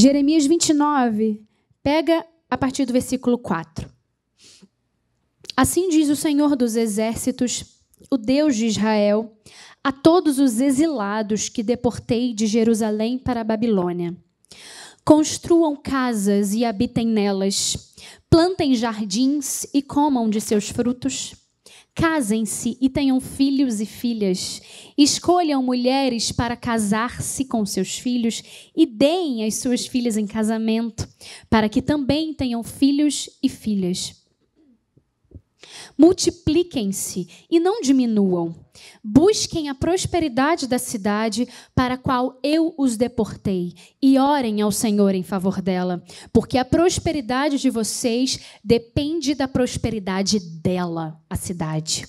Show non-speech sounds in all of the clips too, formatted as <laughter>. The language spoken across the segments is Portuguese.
Jeremias 29, pega a partir do versículo 4. Assim diz o Senhor dos Exércitos, o Deus de Israel, a todos os exilados que deportei de Jerusalém para a Babilônia: Construam casas e habitem nelas, plantem jardins e comam de seus frutos. Casem-se e tenham filhos e filhas. Escolham mulheres para casar-se com seus filhos e deem as suas filhas em casamento, para que também tenham filhos e filhas. Multipliquem-se e não diminuam. Busquem a prosperidade da cidade para a qual eu os deportei e orem ao Senhor em favor dela, porque a prosperidade de vocês depende da prosperidade dela, a cidade.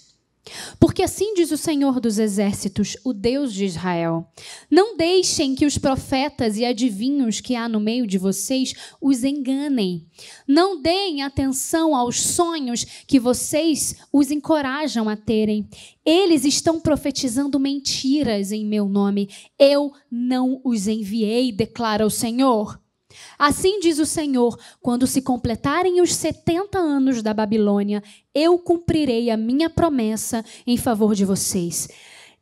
Porque assim diz o Senhor dos Exércitos, o Deus de Israel: Não deixem que os profetas e adivinhos que há no meio de vocês os enganem. Não deem atenção aos sonhos que vocês os encorajam a terem. Eles estão profetizando mentiras em meu nome. Eu não os enviei, declara o Senhor. Assim diz o Senhor: quando se completarem os 70 anos da Babilônia, eu cumprirei a minha promessa em favor de vocês,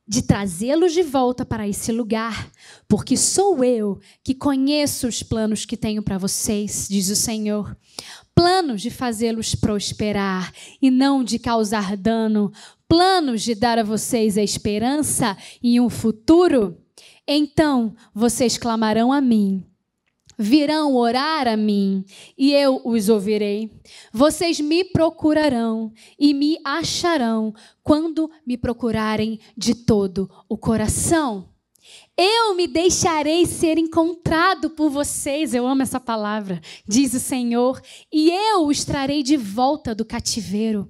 de trazê-los de volta para esse lugar, porque sou eu que conheço os planos que tenho para vocês, diz o Senhor. Planos de fazê-los prosperar e não de causar dano, planos de dar a vocês a esperança e um futuro. Então vocês clamarão a mim virão orar a mim e eu os ouvirei. Vocês me procurarão e me acharão quando me procurarem de todo o coração. Eu me deixarei ser encontrado por vocês, eu amo essa palavra, diz o Senhor, e eu os trarei de volta do cativeiro.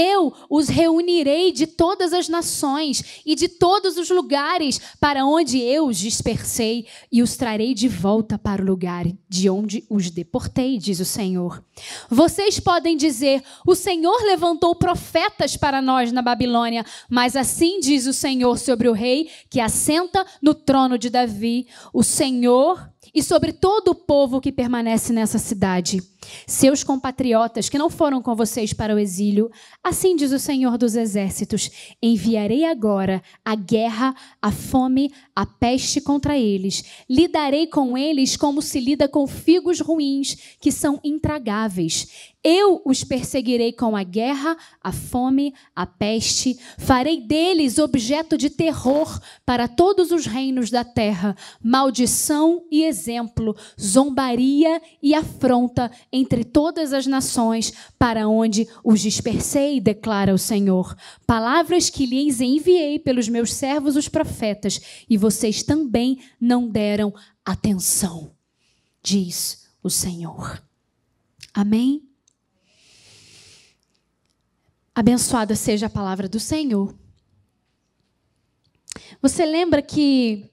Eu os reunirei de todas as nações e de todos os lugares para onde eu os dispersei e os trarei de volta para o lugar de onde os deportei, diz o Senhor. Vocês podem dizer: O Senhor levantou profetas para nós na Babilônia, mas assim diz o Senhor sobre o rei que assenta no trono de Davi: O Senhor e sobre todo o povo que permanece nessa cidade, seus compatriotas que não foram com vocês para o exílio. Assim diz o Senhor dos Exércitos: enviarei agora a guerra, a fome, a peste contra eles. Lidarei com eles como se lida com figos ruins, que são intragáveis. Eu os perseguirei com a guerra, a fome, a peste. Farei deles objeto de terror para todos os reinos da terra, maldição e exemplo, zombaria e afronta entre todas as nações, para onde os dispersei, declara o Senhor. Palavras que lhes enviei pelos meus servos os profetas, e vocês também não deram atenção, diz o Senhor. Amém? Abençoada seja a palavra do Senhor. Você lembra que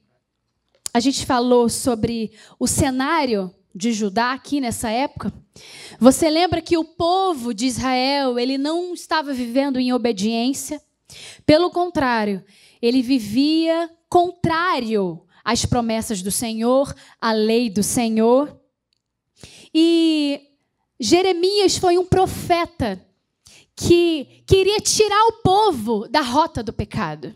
a gente falou sobre o cenário de Judá aqui nessa época? Você lembra que o povo de Israel, ele não estava vivendo em obediência? Pelo contrário, ele vivia contrário às promessas do Senhor, à lei do Senhor. E Jeremias foi um profeta que queria tirar o povo da rota do pecado.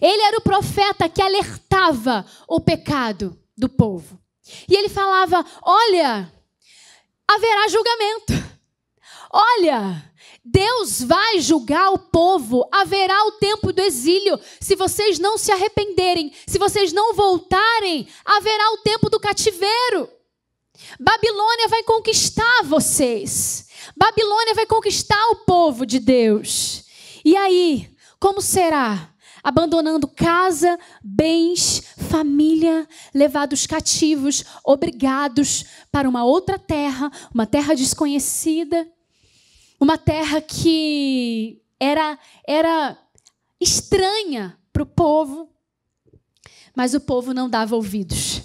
Ele era o profeta que alertava o pecado do povo. E ele falava: Olha, haverá julgamento. Olha, Deus vai julgar o povo, haverá o tempo do exílio. Se vocês não se arrependerem, se vocês não voltarem, haverá o tempo do cativeiro. Babilônia vai conquistar vocês. Babilônia vai conquistar o povo de Deus. E aí, como será? abandonando casa, bens, família, levados cativos, obrigados para uma outra terra, uma terra desconhecida. Uma terra que era, era estranha para o povo, mas o povo não dava ouvidos.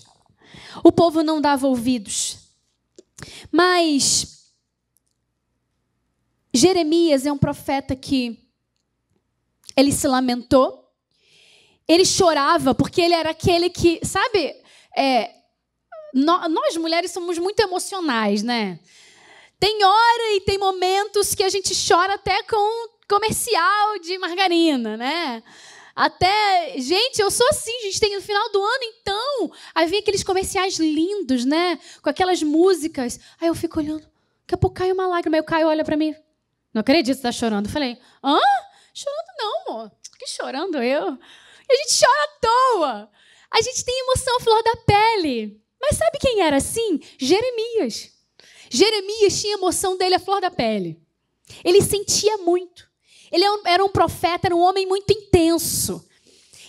O povo não dava ouvidos. Mas Jeremias é um profeta que ele se lamentou, ele chorava, porque ele era aquele que, sabe, é, nós mulheres somos muito emocionais, né? Tem hora e tem momentos que a gente chora até com comercial de margarina, né? Até, gente, eu sou assim, a gente tem no final do ano, então, aí vem aqueles comerciais lindos, né? Com aquelas músicas. Aí eu fico olhando, daqui a pouco cai uma lágrima, aí o Caio olha para mim. Não acredito, tá chorando. Eu falei, hã? Chorando não, amor. Que chorando eu? E a gente chora à toa. A gente tem emoção à flor da pele. Mas sabe quem era assim? Jeremias. Jeremias tinha emoção dele à flor da pele. Ele sentia muito. Ele é era um profeta, era um homem muito intenso.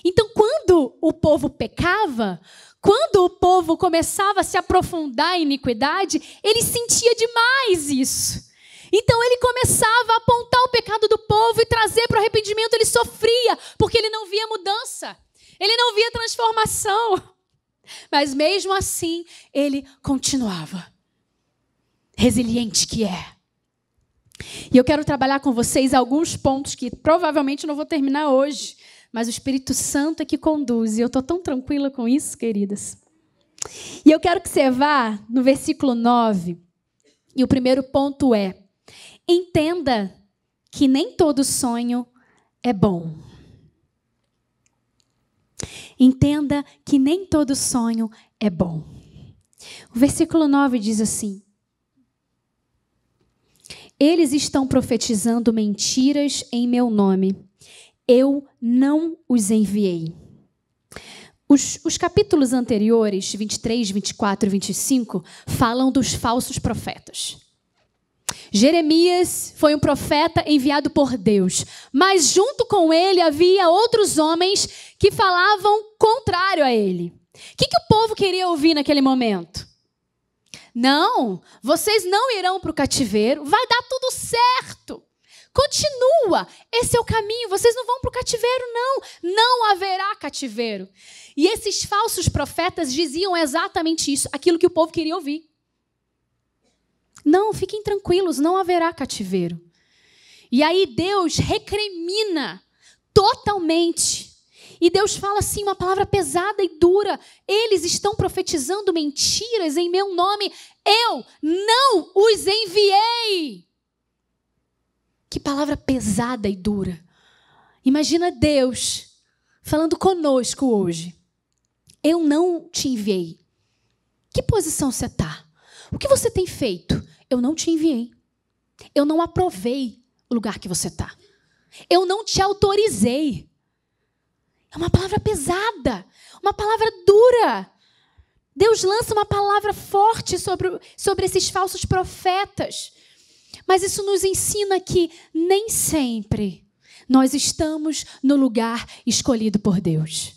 Então, quando o povo pecava, quando o povo começava a se aprofundar em iniquidade, ele sentia demais isso. Então ele começava a apontar o pecado do povo e trazer para o arrependimento. Ele sofria, porque ele não via mudança, ele não via transformação. Mas mesmo assim, ele continuava resiliente que é. E eu quero trabalhar com vocês alguns pontos que provavelmente não vou terminar hoje, mas o Espírito Santo é que conduz, e eu estou tão tranquila com isso, queridas. E eu quero que você vá no versículo 9, e o primeiro ponto é: entenda que nem todo sonho é bom. Entenda que nem todo sonho é bom. O versículo 9 diz assim: eles estão profetizando mentiras em meu nome. Eu não os enviei. Os, os, capítulos anteriores, 23, 24 e 25, falam dos falsos profetas. Jeremias foi um profeta enviado por Deus, mas junto com ele havia outros homens que falavam contrário a ele. O que, que o povo queria ouvir naquele momento? Não, vocês não irão para o cativeiro, vai dar tudo certo. Continua, esse é o caminho, vocês não vão para o cativeiro, não. Não haverá cativeiro. E esses falsos profetas diziam exatamente isso, aquilo que o povo queria ouvir. Não, fiquem tranquilos, não haverá cativeiro. E aí Deus recrimina totalmente e Deus fala assim, uma palavra pesada e dura: eles estão profetizando mentiras em meu nome, eu não os enviei. Que palavra pesada e dura. Imagina Deus falando conosco hoje. Eu não te enviei. Que posição você está? O que você tem feito? Eu não te enviei. Eu não aprovei o lugar que você está. Eu não te autorizei. É uma palavra pesada, uma palavra dura. Deus lança uma palavra forte sobre, sobre esses falsos profetas. Mas isso nos ensina que nem sempre nós estamos no lugar escolhido por Deus.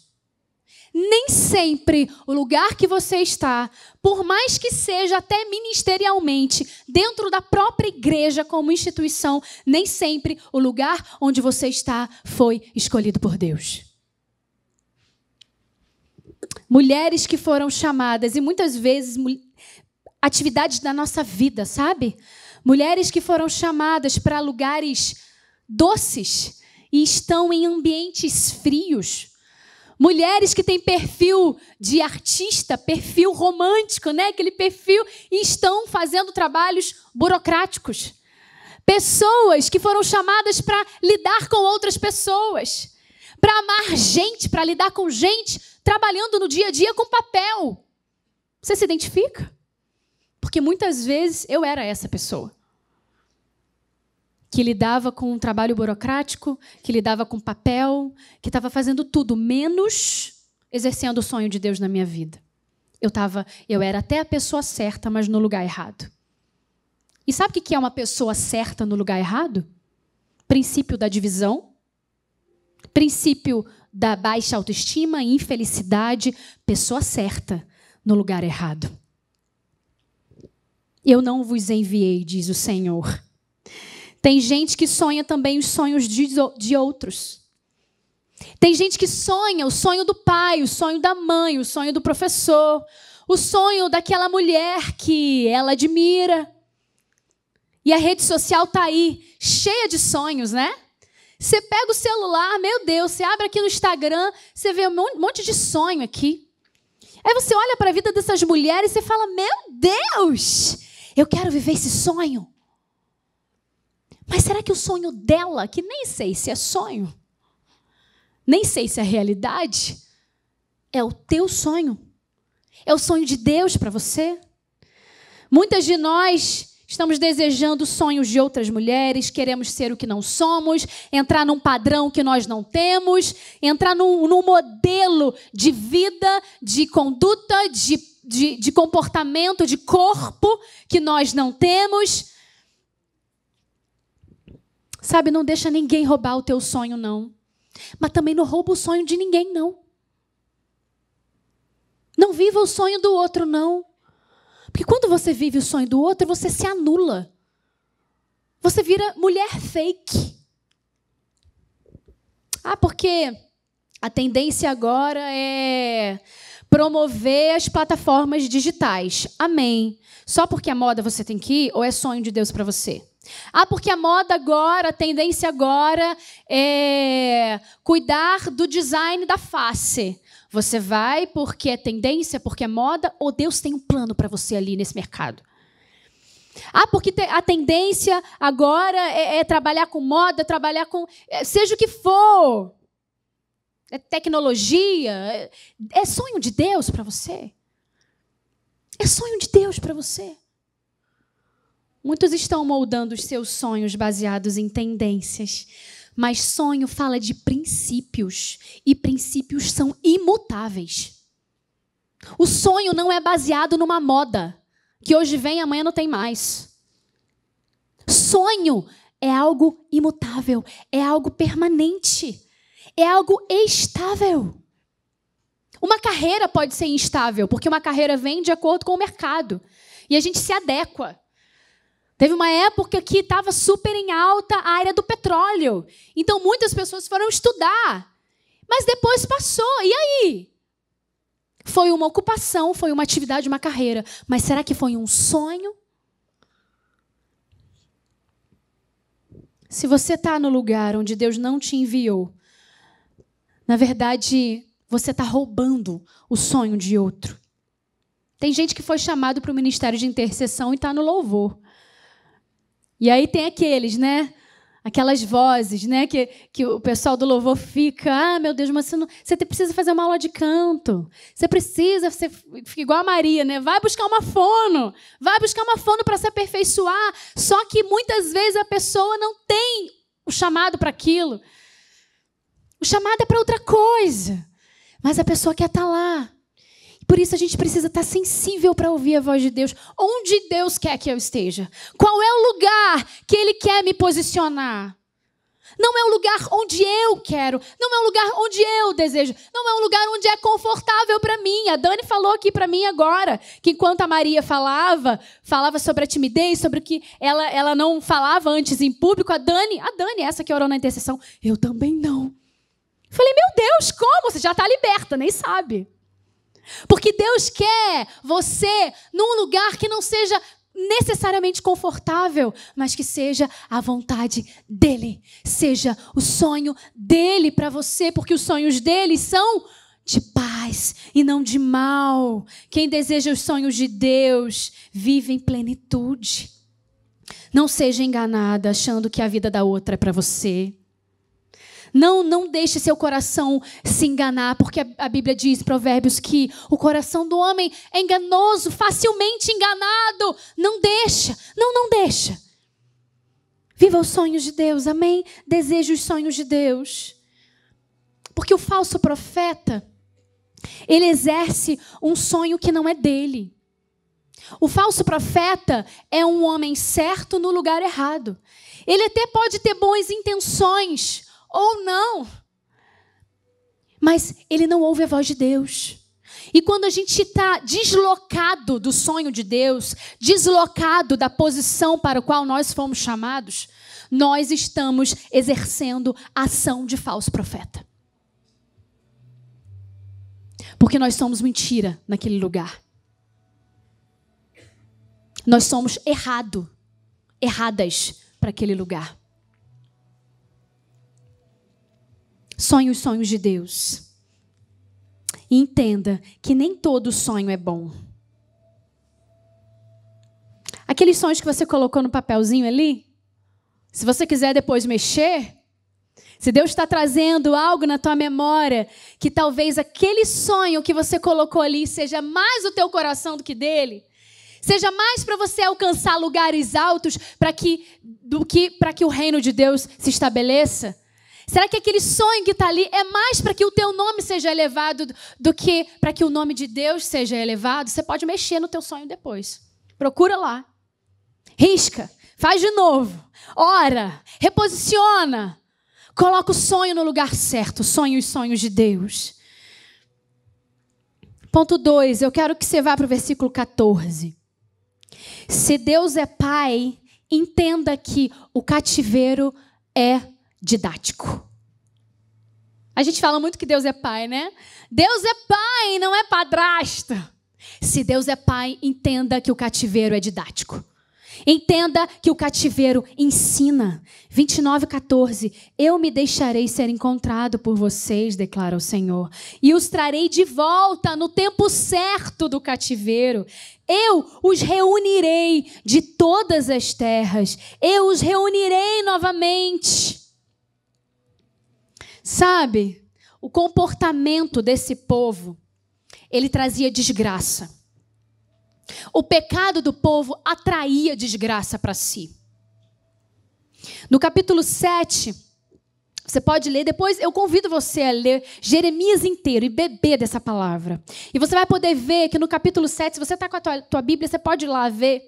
Nem sempre o lugar que você está, por mais que seja até ministerialmente, dentro da própria igreja como instituição, nem sempre o lugar onde você está foi escolhido por Deus mulheres que foram chamadas, e muitas vezes atividades da nossa vida, sabe? Mulheres que foram chamadas para lugares doces e estão em ambientes frios. Mulheres que têm perfil de artista, perfil romântico, né? Aquele perfil e estão fazendo trabalhos burocráticos. Pessoas que foram chamadas para lidar com outras pessoas, para amar gente, para lidar com gente trabalhando no dia a dia com papel. Você se identifica? Porque muitas vezes eu era essa pessoa que lidava com um trabalho burocrático, que lidava com papel, que estava fazendo tudo menos exercendo o sonho de Deus na minha vida. Eu tava, eu era até a pessoa certa, mas no lugar errado. E sabe o que é uma pessoa certa no lugar errado? Princípio da divisão, princípio da baixa autoestima infelicidade, pessoa certa no lugar errado. Eu não vos enviei, diz o Senhor. Tem gente que sonha também os sonhos de, de outros. Tem gente que sonha o sonho do pai, o sonho da mãe, o sonho do professor, o sonho daquela mulher que ela admira. E a rede social tá aí, cheia de sonhos, né? Você pega o celular, meu Deus, você abre aqui no Instagram, você vê um monte de sonho aqui. Aí você olha para a vida dessas mulheres e você fala: Meu Deus, eu quero viver esse sonho. Mas será que o sonho dela, que nem sei se é sonho, nem sei se é realidade, é o teu sonho? É o sonho de Deus para você? Muitas de nós Estamos desejando sonhos de outras mulheres, queremos ser o que não somos, entrar num padrão que nós não temos, entrar num, num modelo de vida, de conduta, de, de, de comportamento, de corpo que nós não temos. Sabe, não deixa ninguém roubar o teu sonho, não. Mas também não rouba o sonho de ninguém, não. Não viva o sonho do outro, não. Porque quando você vive o sonho do outro, você se anula. Você vira mulher fake. Ah, porque a tendência agora é promover as plataformas digitais. Amém. Só porque a moda você tem que ir ou é sonho de Deus para você? Ah, porque a moda agora, a tendência agora é cuidar do design da face. Você vai porque é tendência, porque é moda, ou Deus tem um plano para você ali nesse mercado? Ah, porque a tendência agora é, é trabalhar com moda, trabalhar com. É, seja o que for. É tecnologia. é, é sonho de Deus para você. É sonho de Deus para você. Muitos estão moldando os seus sonhos baseados em tendências mas sonho fala de princípios e princípios são imutáveis. O sonho não é baseado numa moda que hoje vem e amanhã não tem mais. Sonho é algo imutável, é algo permanente, é algo estável. Uma carreira pode ser instável, porque uma carreira vem de acordo com o mercado e a gente se adequa. Teve uma época que estava super em alta a área do petróleo. Então muitas pessoas foram estudar. Mas depois passou. E aí? Foi uma ocupação, foi uma atividade, uma carreira. Mas será que foi um sonho? Se você está no lugar onde Deus não te enviou, na verdade, você está roubando o sonho de outro. Tem gente que foi chamado para o ministério de intercessão e está no louvor. E aí tem aqueles, né? Aquelas vozes, né? Que, que o pessoal do louvor fica, ah, meu Deus, mas você, não, você precisa fazer uma aula de canto. Você precisa, você fica igual a Maria, né? Vai buscar uma fono. Vai buscar uma fono para se aperfeiçoar. Só que muitas vezes a pessoa não tem o chamado para aquilo. O chamado é para outra coisa. Mas a pessoa quer estar tá lá. Por isso a gente precisa estar sensível para ouvir a voz de Deus. Onde Deus quer que eu esteja? Qual é o lugar que Ele quer me posicionar? Não é o lugar onde eu quero, não é o lugar onde eu desejo, não é um lugar onde é confortável para mim. A Dani falou aqui para mim agora que enquanto a Maria falava, falava sobre a timidez, sobre o que ela, ela não falava antes em público, a Dani, a Dani, essa que orou na intercessão, eu também não. Falei, meu Deus, como? Você já está liberta, nem sabe. Porque Deus quer você num lugar que não seja necessariamente confortável, mas que seja a vontade dele, seja o sonho dele para você, porque os sonhos dele são de paz e não de mal. Quem deseja os sonhos de Deus vive em plenitude. Não seja enganada achando que a vida da outra é para você. Não, não deixe seu coração se enganar, porque a, Bíblia diz, Provérbios, que o coração do homem é enganoso, facilmente enganado. Não deixa, não, não deixa. Viva os sonhos de Deus, amém? Deseja os sonhos de Deus. Porque o falso profeta, ele exerce um sonho que não é dele. O falso profeta é um homem certo no lugar errado. Ele até pode ter boas intenções, ou não. Mas ele não ouve a voz de Deus. E quando a gente está deslocado do sonho de Deus, deslocado da posição para a qual nós fomos chamados, nós estamos exercendo a ação de falso profeta. Porque nós somos mentira naquele lugar. Nós somos errado, erradas para aquele lugar. Sonhe os sonhos de Deus. E entenda que nem todo sonho é bom. Aqueles sonhos que você colocou no papelzinho ali, se você quiser depois mexer, se Deus está trazendo algo na tua memória, que talvez aquele sonho que você colocou ali seja mais o teu coração do que dele, seja mais para você alcançar lugares altos para que, do que para que o reino de Deus se estabeleça, Será que aquele sonho que está ali é mais para que o teu nome seja elevado do que para que o nome de Deus seja elevado? Você pode mexer no teu sonho depois. Procura lá. Risca. Faz de novo. Ora. Reposiciona. Coloca o sonho no lugar certo. Sonho os sonhos de Deus. Ponto 2. Eu quero que você vá para o versículo 14. Se Deus é pai, entenda que o cativeiro é didático. A gente fala muito que Deus é pai, né? Deus é pai, não é padrasto. Se Deus é pai, entenda que o cativeiro é didático. Entenda que o cativeiro ensina. 29, 14. Eu me deixarei ser encontrado por vocês, declara o Senhor, e os trarei de volta no tempo certo do cativeiro. Eu os reunirei de todas as terras. Eu os reunirei novamente. Sabe, o comportamento desse povo, ele trazia desgraça. O pecado do povo atraía desgraça para si. No capítulo 7, você pode ler, depois eu convido você a ler Jeremias inteiro e beber dessa palavra. E você vai poder ver que no capítulo 7, se você está com a tua, tua Bíblia, você pode ir lá ver.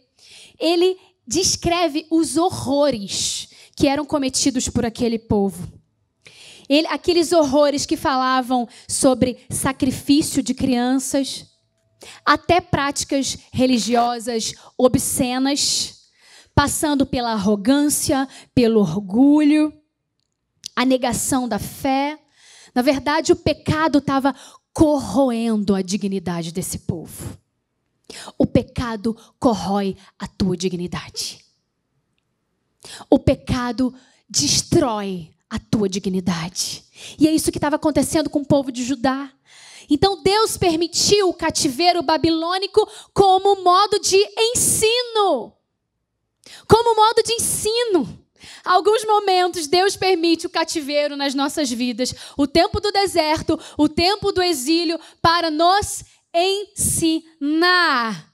Ele descreve os horrores que eram cometidos por aquele povo. Ele, aqueles horrores que falavam sobre sacrifício de crianças, até práticas religiosas obscenas, passando pela arrogância, pelo orgulho, a negação da fé. Na verdade, o pecado estava corroendo a dignidade desse povo. O pecado corrói a tua dignidade. O pecado destrói a tua dignidade. E é isso que estava acontecendo com o povo de Judá. Então Deus permitiu o cativeiro babilônico como modo de ensino. Como modo de ensino. Alguns momentos Deus permite o cativeiro nas nossas vidas, o tempo do deserto, o tempo do exílio, para nos ensinar.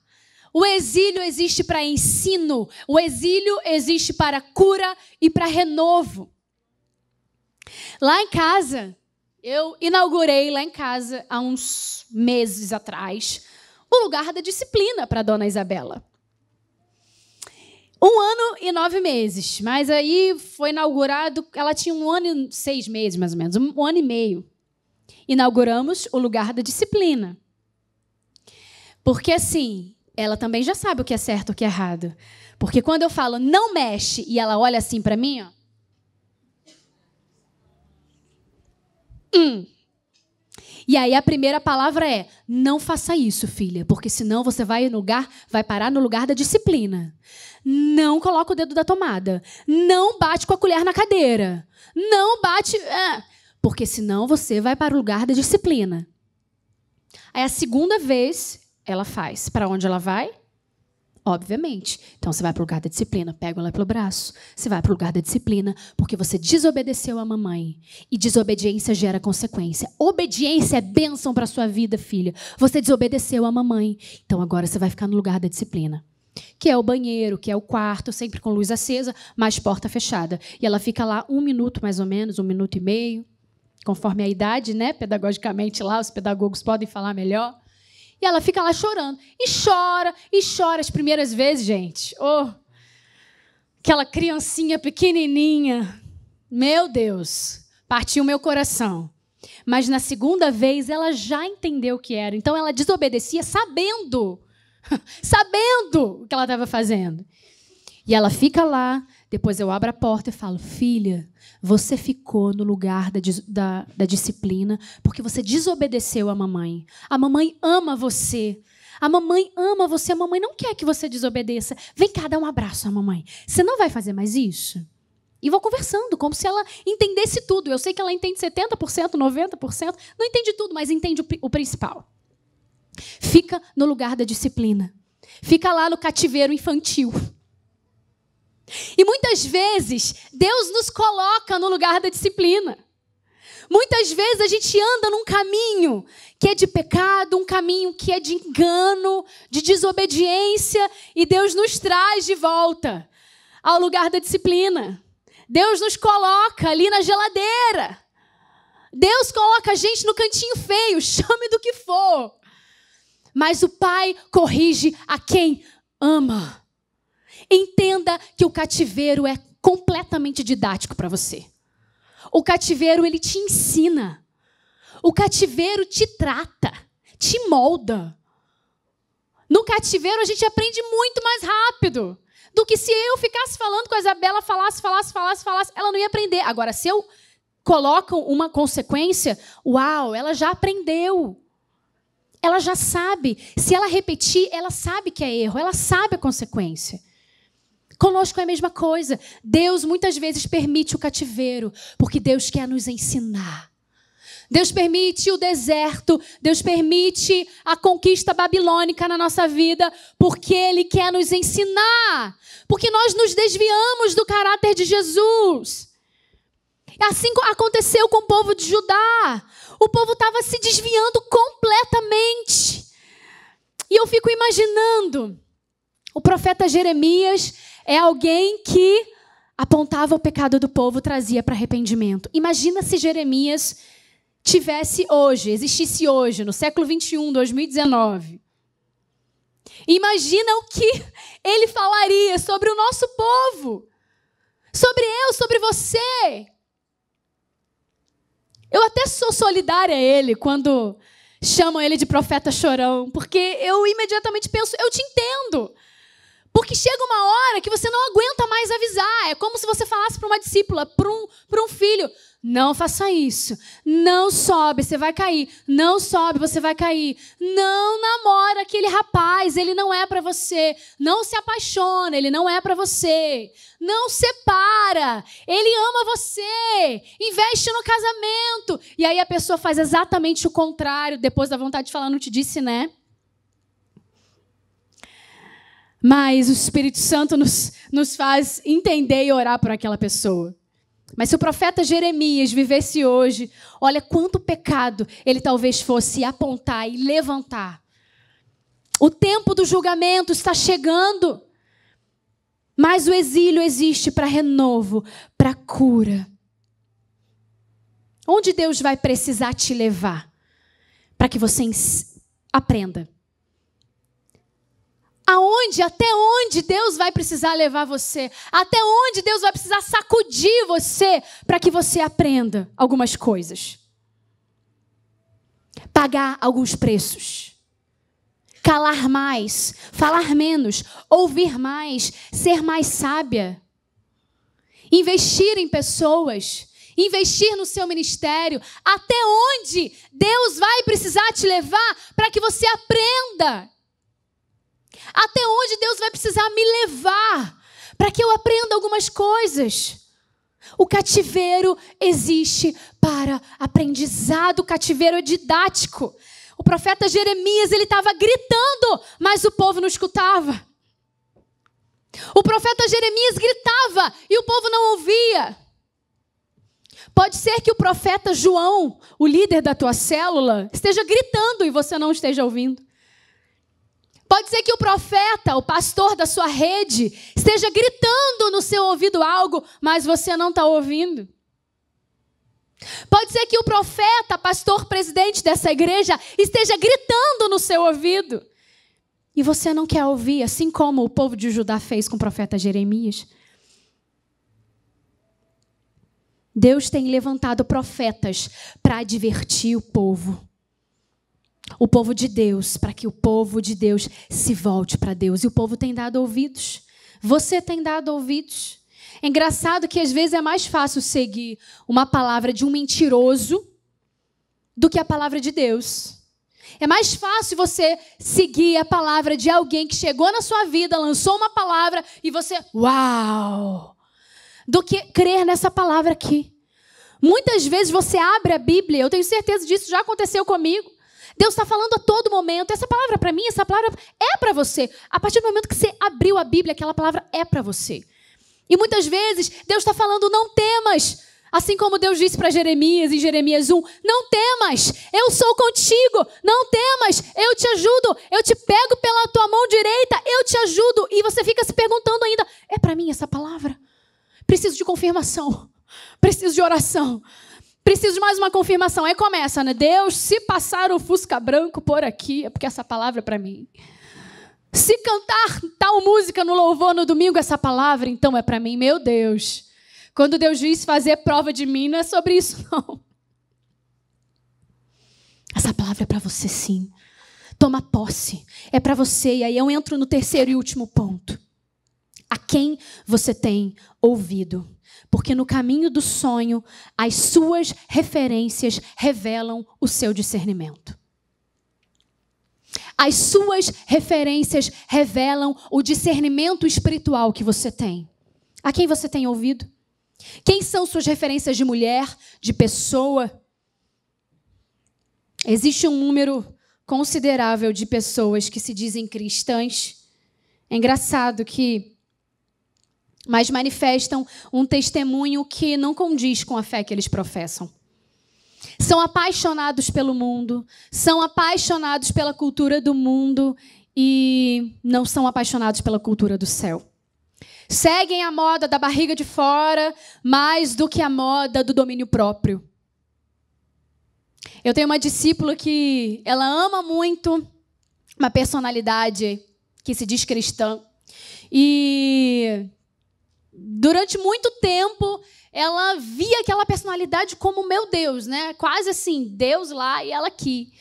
O exílio existe para ensino, o exílio existe para cura e para renovo. Lá em casa, eu inaugurei lá em casa, há uns meses atrás, o lugar da disciplina para Dona Isabela. Um ano e nove meses, mas aí foi inaugurado. Ela tinha um ano e seis meses, mais ou menos, um ano e meio. Inauguramos o lugar da disciplina. Porque assim, ela também já sabe o que é certo e o que é errado. Porque quando eu falo não mexe e ela olha assim para mim, ó, Hum. E aí a primeira palavra é: não faça isso, filha, porque senão você vai no lugar, vai parar no lugar da disciplina. Não coloca o dedo da tomada. Não bate com a colher na cadeira. Não bate, ah, porque senão você vai para o lugar da disciplina. Aí a segunda vez ela faz. Para onde ela vai? Obviamente. Então você vai para o lugar da disciplina, pega ela pelo braço. Você vai para o lugar da disciplina, porque você desobedeceu a mamãe. E desobediência gera consequência. Obediência é bênção para sua vida, filha. Você desobedeceu a mamãe. Então agora você vai ficar no lugar da disciplina. Que é o banheiro, que é o quarto, sempre com luz acesa, mas porta fechada. E ela fica lá um minuto, mais ou menos, um minuto e meio, conforme a idade, né? Pedagogicamente lá, os pedagogos podem falar melhor. E ela fica lá chorando. E chora, e chora as primeiras vezes, gente. Oh, aquela criancinha pequenininha. Meu Deus, partiu meu coração. Mas na segunda vez ela já entendeu o que era. Então ela desobedecia sabendo, <laughs> sabendo o que ela estava fazendo. E ela fica lá depois eu abro a porta e falo: Filha, você ficou no lugar da, da, da disciplina porque você desobedeceu a mamãe. A mamãe ama você. A mamãe ama você. A mamãe não quer que você desobedeça. Vem cá, dá um abraço à mamãe. Você não vai fazer mais isso? E vou conversando, como se ela entendesse tudo. Eu sei que ela entende 70%, 90%. Não entende tudo, mas entende o principal. Fica no lugar da disciplina. Fica lá no cativeiro infantil. E muitas vezes Deus nos coloca no lugar da disciplina. Muitas vezes a gente anda num caminho que é de pecado, um caminho que é de engano, de desobediência, e Deus nos traz de volta ao lugar da disciplina. Deus nos coloca ali na geladeira. Deus coloca a gente no cantinho feio, <laughs> chame do que for. Mas o Pai corrige a quem ama. Entenda que o cativeiro é completamente didático para você. O cativeiro ele te ensina. O cativeiro te trata, te molda. No cativeiro a gente aprende muito mais rápido do que se eu ficasse falando com a Isabela, falasse, falasse, falasse, falasse, ela não ia aprender. Agora, se eu coloco uma consequência, uau, ela já aprendeu. Ela já sabe. Se ela repetir, ela sabe que é erro, ela sabe a consequência. Conosco é a mesma coisa. Deus muitas vezes permite o cativeiro, porque Deus quer nos ensinar. Deus permite o deserto, Deus permite a conquista babilônica na nossa vida, porque Ele quer nos ensinar, porque nós nos desviamos do caráter de Jesus. É assim aconteceu com o povo de Judá. O povo estava se desviando completamente. E eu fico imaginando o profeta Jeremias é alguém que apontava o pecado do povo, trazia para arrependimento. Imagina se Jeremias tivesse hoje, existisse hoje, no século 21, 2019. Imagina o que ele falaria sobre o nosso povo, sobre eu, sobre você. Eu até sou solidária a ele quando chamam ele de profeta chorão, porque eu imediatamente penso, eu te entendo. Porque chega uma hora que você não aguenta mais avisar. É como se você falasse para uma discípula, para um, um filho: não faça isso. Não sobe, você vai cair. Não sobe, você vai cair. Não namora aquele rapaz, ele não é para você. Não se apaixona, ele não é para você. Não separa, ele ama você. Investe no casamento. E aí a pessoa faz exatamente o contrário, depois da vontade de falar, não te disse, né? Mas o Espírito Santo nos, nos faz entender e orar por aquela pessoa. Mas se o profeta Jeremias vivesse hoje, olha quanto pecado ele talvez fosse apontar e levantar. O tempo do julgamento está chegando. Mas o exílio existe para renovo, para cura. Onde Deus vai precisar te levar para que você aprenda? Aonde, até onde Deus vai precisar levar você? Até onde Deus vai precisar sacudir você para que você aprenda algumas coisas? Pagar alguns preços. Calar mais, falar menos, ouvir mais, ser mais sábia. Investir em pessoas investir no seu ministério, até onde Deus vai precisar te levar para que você aprenda até onde Deus vai precisar me levar para que eu aprenda algumas coisas? O cativeiro existe para aprendizado, o cativeiro é didático. O profeta Jeremias, ele estava gritando, mas o povo não escutava. O profeta Jeremias gritava e o povo não ouvia. Pode ser que o profeta João, o líder da tua célula, esteja gritando e você não esteja ouvindo. Pode ser que o profeta, o pastor da sua rede, esteja gritando no seu ouvido algo, mas você não está ouvindo. Pode ser que o profeta, pastor, presidente dessa igreja, esteja gritando no seu ouvido e você não quer ouvir, assim como o povo de Judá fez com o profeta Jeremias. Deus tem levantado profetas para advertir o povo o povo de Deus, para que o povo de Deus se volte para Deus. E o povo tem dado ouvidos. Você tem dado ouvidos. É engraçado que às vezes é mais fácil seguir uma palavra de um mentiroso do que a palavra de Deus. É mais fácil você seguir a palavra de alguém que chegou na sua vida, lançou uma palavra e você, uau! Do que crer nessa palavra aqui. Muitas vezes você abre a Bíblia, eu tenho certeza disso já aconteceu comigo. Deus está falando a todo momento. Essa palavra para mim, essa palavra é para você. A partir do momento que você abriu a Bíblia, aquela palavra é para você. E muitas vezes Deus está falando, não temas. Assim como Deus disse para Jeremias em Jeremias 1: Não temas, eu sou contigo, não temas, eu te ajudo, eu te pego pela tua mão direita, eu te ajudo. E você fica se perguntando ainda: é para mim essa palavra? Preciso de confirmação, preciso de oração, Preciso de mais uma confirmação. Aí começa, né? Deus, se passar o fusca branco por aqui, é porque essa palavra é para mim. Se cantar tal música no louvor no domingo, essa palavra então é para mim. Meu Deus. Quando Deus diz fazer prova de mim, não é sobre isso, <laughs> não. Essa palavra é para você sim. Toma posse. É para você. E aí eu entro no terceiro e último ponto. A quem você tem ouvido? porque no caminho do sonho, as suas referências revelam o seu discernimento. As suas referências revelam o discernimento espiritual que você tem. A quem você tem ouvido? Quem são suas referências de mulher, de pessoa? Existe um número considerável de pessoas que se dizem cristãs. É engraçado que mas manifestam um testemunho que não condiz com a fé que eles professam. São apaixonados pelo mundo, são apaixonados pela cultura do mundo e não são apaixonados pela cultura do céu. Seguem a moda da barriga de fora mais do que a moda do domínio próprio. Eu tenho uma discípula que ela ama muito uma personalidade que se diz cristã. E durante muito tempo, ela via aquela personalidade como meu Deus, né? Quase assim, Deus lá e ela aqui.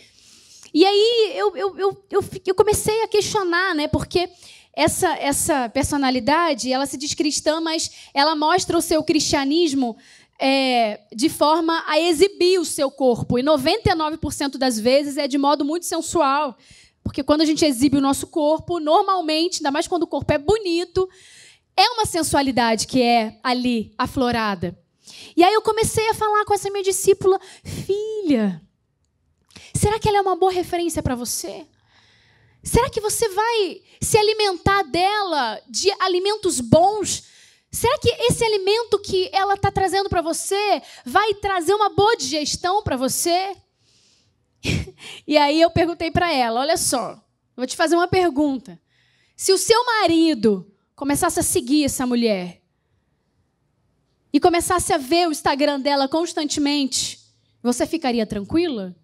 E aí eu, eu, eu, eu, eu comecei a questionar, né? Porque essa, essa personalidade, ela se diz cristã, mas ela mostra o seu cristianismo é, de forma a exibir o seu corpo. E 99% das vezes é de modo muito sensual. Porque quando a gente exibe o nosso corpo, normalmente, ainda mais quando o corpo é bonito, é uma sensualidade que é ali aflorada. E aí eu comecei a falar com essa minha discípula, filha, será que ela é uma boa referência para você? Será que você vai se alimentar dela de alimentos bons? Será que esse alimento que ela está trazendo para você vai trazer uma boa digestão para você? <laughs> e aí eu perguntei para ela: olha só, vou te fazer uma pergunta. Se o seu marido começasse a seguir essa mulher e começasse a ver o Instagram dela constantemente, você ficaria tranquila?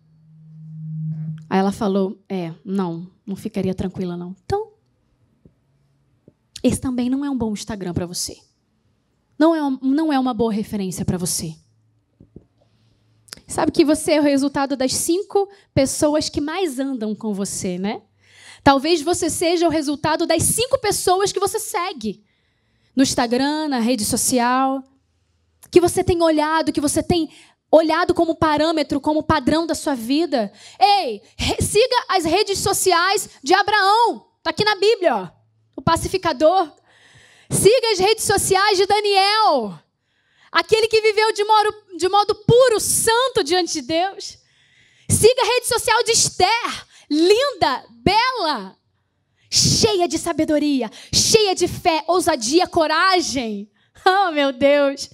Aí ela falou: É, não, não ficaria tranquila, não. Então, esse também não é um bom Instagram para você. Não é, não é uma boa referência para você. Sabe que você é o resultado das cinco pessoas que mais andam com você, né? Talvez você seja o resultado das cinco pessoas que você segue no Instagram, na rede social, que você tem olhado, que você tem olhado como parâmetro, como padrão da sua vida. Ei, siga as redes sociais de Abraão, está aqui na Bíblia, ó, o pacificador. Siga as redes sociais de Daniel, aquele que viveu de modo, de modo puro, santo diante de Deus. Siga a rede social de Esther, linda, bela, cheia de sabedoria, cheia de fé, ousadia, coragem. <laughs> Oh, meu Deus!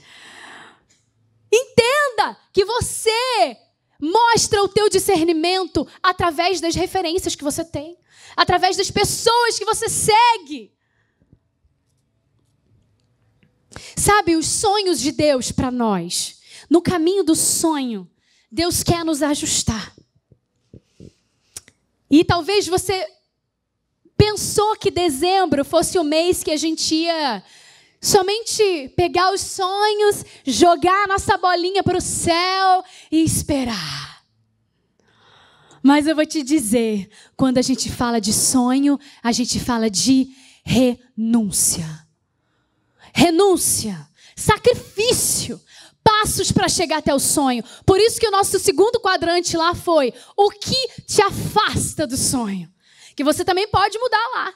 Entenda que você mostra o teu discernimento através das referências que você tem, através das pessoas que você segue. Sabe, os sonhos de Deus para nós, no caminho do sonho, Deus quer nos ajustar. E talvez você pensou que dezembro fosse o mês que a gente ia somente pegar os sonhos, jogar a nossa bolinha para o céu e esperar. Mas eu vou te dizer, quando a gente fala de sonho, a gente fala de renúncia. Renúncia, sacrifício, passos para chegar até o sonho. Por isso que o nosso segundo quadrante lá foi o que te afasta do sonho. Que você também pode mudar lá.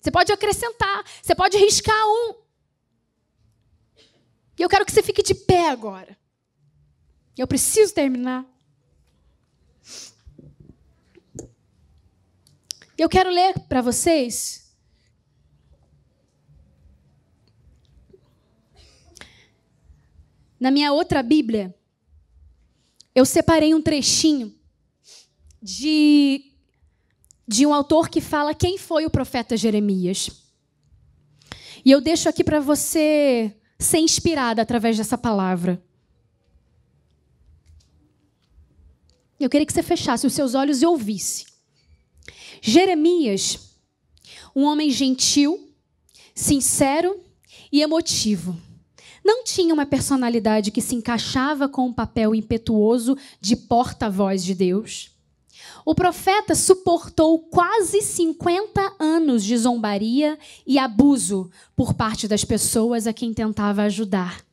Você pode acrescentar, você pode riscar um. E eu quero que você fique de pé agora. Eu preciso terminar. Eu quero ler para vocês na minha outra Bíblia, eu separei um trechinho de, de um autor que fala quem foi o profeta Jeremias. E eu deixo aqui para você ser inspirada através dessa palavra. Eu queria que você fechasse os seus olhos e ouvisse. Jeremias, um homem gentil, sincero e emotivo não tinha uma personalidade que se encaixava com o papel impetuoso de porta-voz de Deus. O profeta suportou quase 50 anos de zombaria e abuso por parte das pessoas a quem tentava ajudar.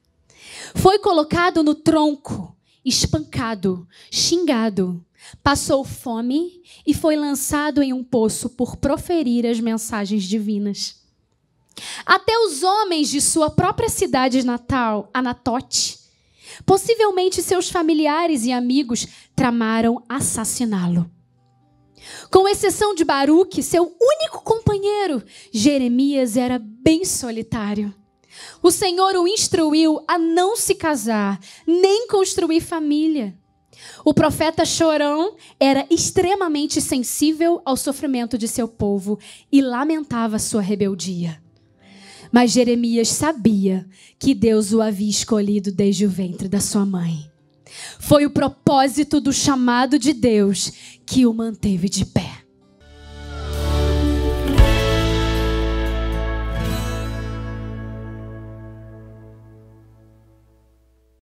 Foi colocado no tronco, espancado, xingado, passou fome e foi lançado em um poço por proferir as mensagens divinas. Até os homens de sua própria cidade natal, Anatote, possivelmente seus familiares e amigos, tramaram assassiná-lo. Com exceção de Baruque, seu único companheiro, Jeremias era bem solitário. O Senhor o instruiu a não se casar, nem construir família. O profeta Chorão era extremamente sensível ao sofrimento de seu povo e lamentava sua rebeldia. Mas Jeremias sabia que Deus o havia escolhido desde o ventre da sua mãe. Foi o propósito do chamado de Deus que o manteve de pé.